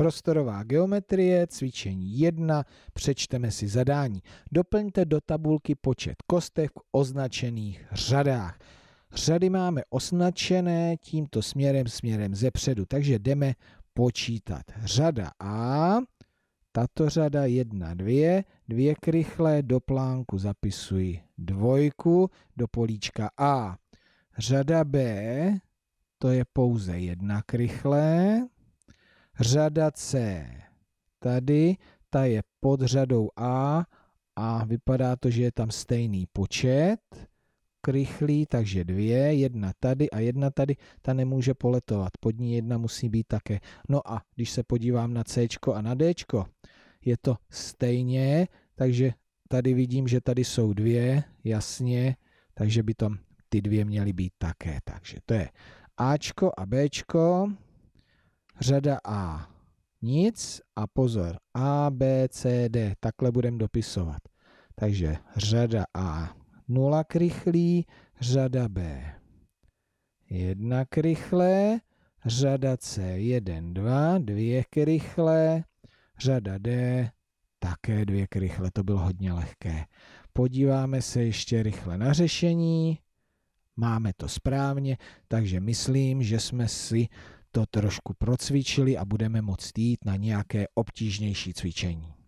Prostorová geometrie, cvičení 1, přečteme si zadání. Doplňte do tabulky počet kostek v označených řadách. Řady máme označené tímto směrem, směrem ze předu, takže jdeme počítat. Řada A, tato řada 1, 2, dvě krychle do plánku zapisuji dvojku do políčka A. Řada B, to je pouze jedna krychle, Řada C. Tady ta je pod řadou A a vypadá to, že je tam stejný počet krychlí, takže dvě, jedna tady a jedna tady, ta nemůže poletovat, pod ní jedna musí být také. No a když se podívám na C a na D, je to stejně, takže tady vidím, že tady jsou dvě, jasně, takže by tam ty dvě měly být také. Takže to je Ačko a Bčko řada A nic a pozor, A, B, C, D, takhle budeme dopisovat. Takže řada A nula krychlí, řada B jedna krychlé, řada C 1, 2, dvě krychlé, řada D také dvě krychle, to bylo hodně lehké. Podíváme se ještě rychle na řešení, máme to správně, takže myslím, že jsme si to trošku procvičili a budeme moct jít na nějaké obtížnější cvičení.